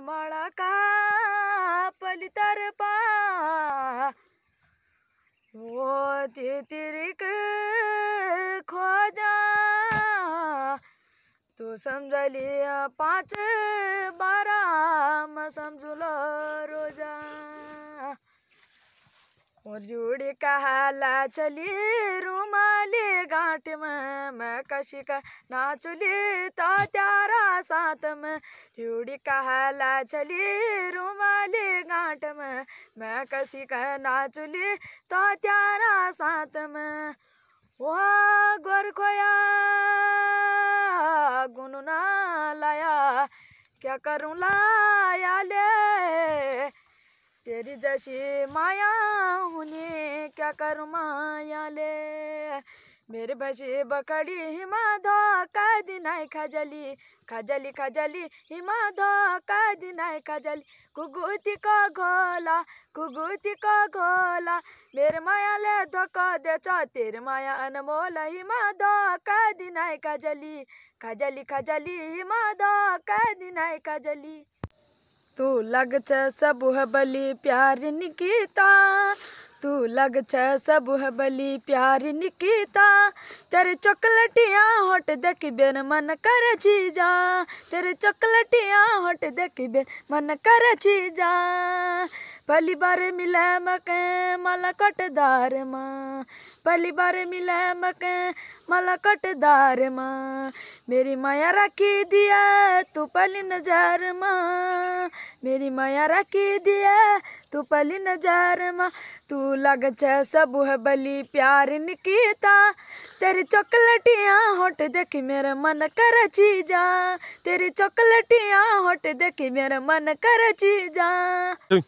माला का पल पलितरपा वो तितिरिक खोजा तू समझ लिया समजली बारह मैं समझ लो रोजा मुरझुड़ी कहला चली रुमाली गांठ में मैं का नाचुली तो त्यारा साथ में जुड़ी कहला चली रुमाली गांठ में मैं कशिक का नाचुली तो त्यारा साथ में गोर गोरखोया गुनना लाया क्या करूँ लाया ले तेरी जशी माया हुने क्या करूँ माया ले मेरे भसी बकड़ी हिमा धोका दिनाई खजली खजली खजली हिमा का दिनाई खजली कुगुती को घोला कुगुती को घोला मेरे माया ले धोको दे चो तेरे माया अनमोल हिमा धोका दिनाई खजली खजली खजली हिमा धोका दिनाई खजली तू लग छ सब बली प्यार निकिता तू लग छ सब बली प्यार निकिता तेरे चकलटियाँ होट देख बेन मन कर जा तेरे चकलटियाँ होट देख बेन मन कर जा पहली बार मिला मके माला कटदार माँ पहली बार मिला मके माला कटदार माँ मेरी माया रखी दिया तू पहली नजार माँ मेरी माया रखी दिया तू पहली नजार माँ तू लग छ सब है बली प्यार निकीता तेरी चॉकलेटियाँ होट देखी मेरा मन कर चीजा तेरी चॉकलेटियाँ होट देखी मेरा मन कर चीजा